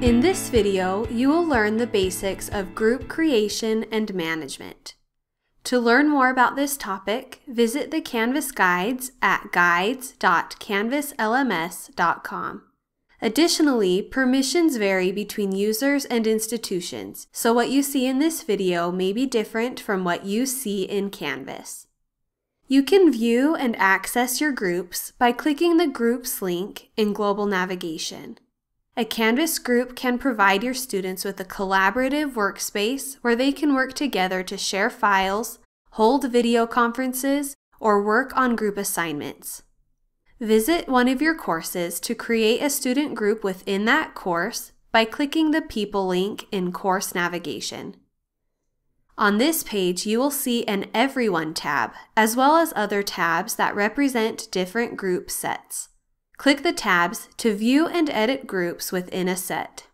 In this video, you will learn the basics of group creation and management. To learn more about this topic, visit the Canvas guides at guides.canvaslms.com. Additionally, permissions vary between users and institutions, so what you see in this video may be different from what you see in Canvas. You can view and access your groups by clicking the Groups link in Global Navigation. A Canvas group can provide your students with a collaborative workspace where they can work together to share files, hold video conferences, or work on group assignments. Visit one of your courses to create a student group within that course by clicking the People link in Course Navigation. On this page, you will see an Everyone tab, as well as other tabs that represent different group sets. Click the tabs to view and edit groups within a set.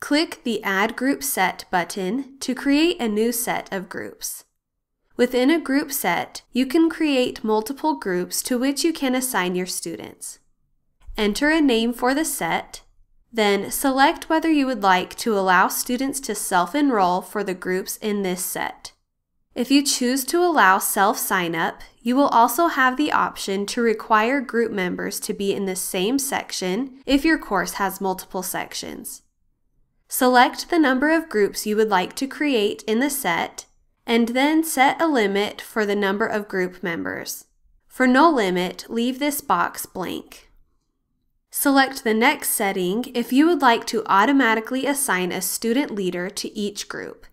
Click the Add Group Set button to create a new set of groups. Within a group set, you can create multiple groups to which you can assign your students. Enter a name for the set, then select whether you would like to allow students to self-enroll for the groups in this set. If you choose to allow self signup, you will also have the option to require group members to be in the same section if your course has multiple sections. Select the number of groups you would like to create in the set, and then set a limit for the number of group members. For no limit, leave this box blank. Select the next setting if you would like to automatically assign a student leader to each group.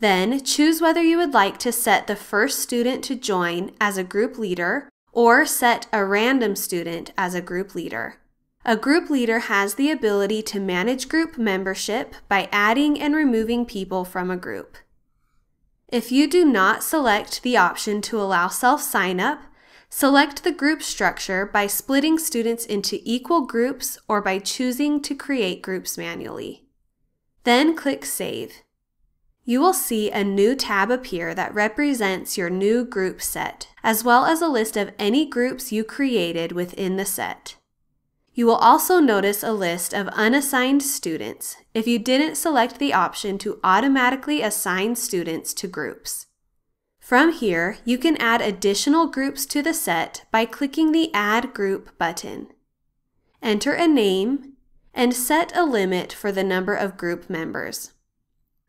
Then choose whether you would like to set the first student to join as a group leader or set a random student as a group leader. A group leader has the ability to manage group membership by adding and removing people from a group. If you do not select the option to allow self sign up, select the group structure by splitting students into equal groups or by choosing to create groups manually. Then click Save you will see a new tab appear that represents your new group set, as well as a list of any groups you created within the set. You will also notice a list of unassigned students if you didn't select the option to automatically assign students to groups. From here, you can add additional groups to the set by clicking the Add Group button. Enter a name and set a limit for the number of group members.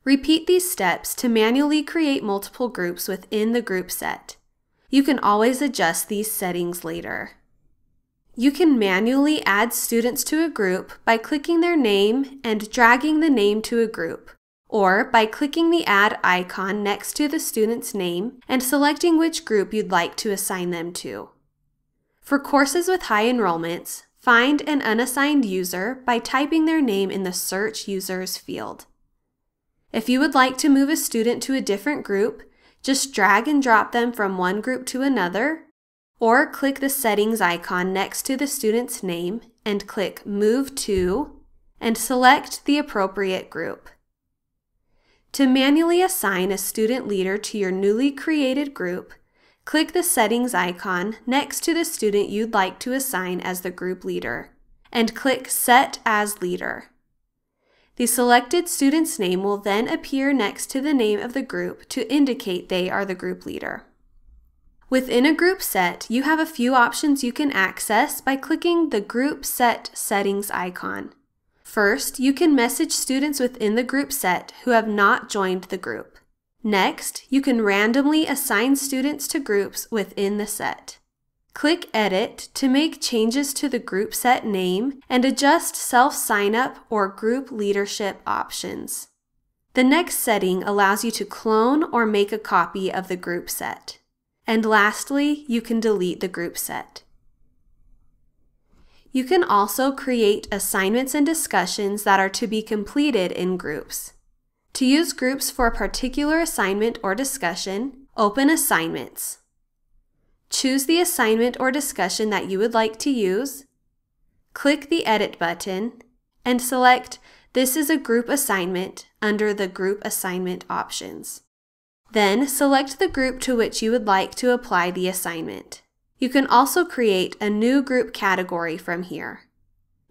Repeat these steps to manually create multiple groups within the group set. You can always adjust these settings later. You can manually add students to a group by clicking their name and dragging the name to a group, or by clicking the Add icon next to the student's name and selecting which group you'd like to assign them to. For courses with high enrollments, find an unassigned user by typing their name in the Search Users field. If you would like to move a student to a different group, just drag and drop them from one group to another, or click the settings icon next to the student's name and click Move To and select the appropriate group. To manually assign a student leader to your newly created group, click the settings icon next to the student you'd like to assign as the group leader and click Set as Leader. The selected student's name will then appear next to the name of the group to indicate they are the group leader. Within a group set, you have a few options you can access by clicking the Group Set Settings icon. First, you can message students within the group set who have not joined the group. Next, you can randomly assign students to groups within the set. Click Edit to make changes to the group set name and adjust self signup or group leadership options. The next setting allows you to clone or make a copy of the group set. And lastly, you can delete the group set. You can also create assignments and discussions that are to be completed in groups. To use groups for a particular assignment or discussion, open Assignments. Choose the assignment or discussion that you would like to use, click the Edit button, and select This is a group assignment under the Group Assignment options. Then select the group to which you would like to apply the assignment. You can also create a new group category from here.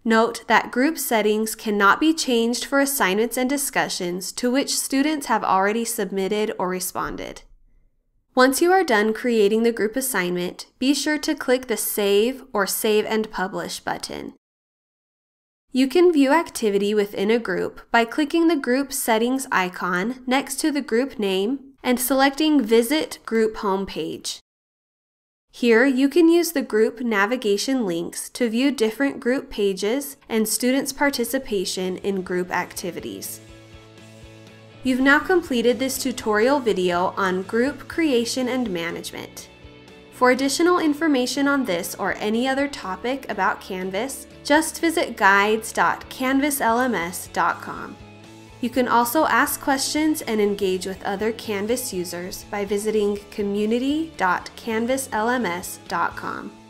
Note that group settings cannot be changed for assignments and discussions to which students have already submitted or responded. Once you are done creating the group assignment, be sure to click the Save or Save and Publish button. You can view activity within a group by clicking the Group Settings icon next to the group name and selecting Visit Group Homepage. Here, you can use the group navigation links to view different group pages and students' participation in group activities. You've now completed this tutorial video on group creation and management. For additional information on this or any other topic about Canvas, just visit guides.canvaslms.com. You can also ask questions and engage with other Canvas users by visiting community.canvaslms.com.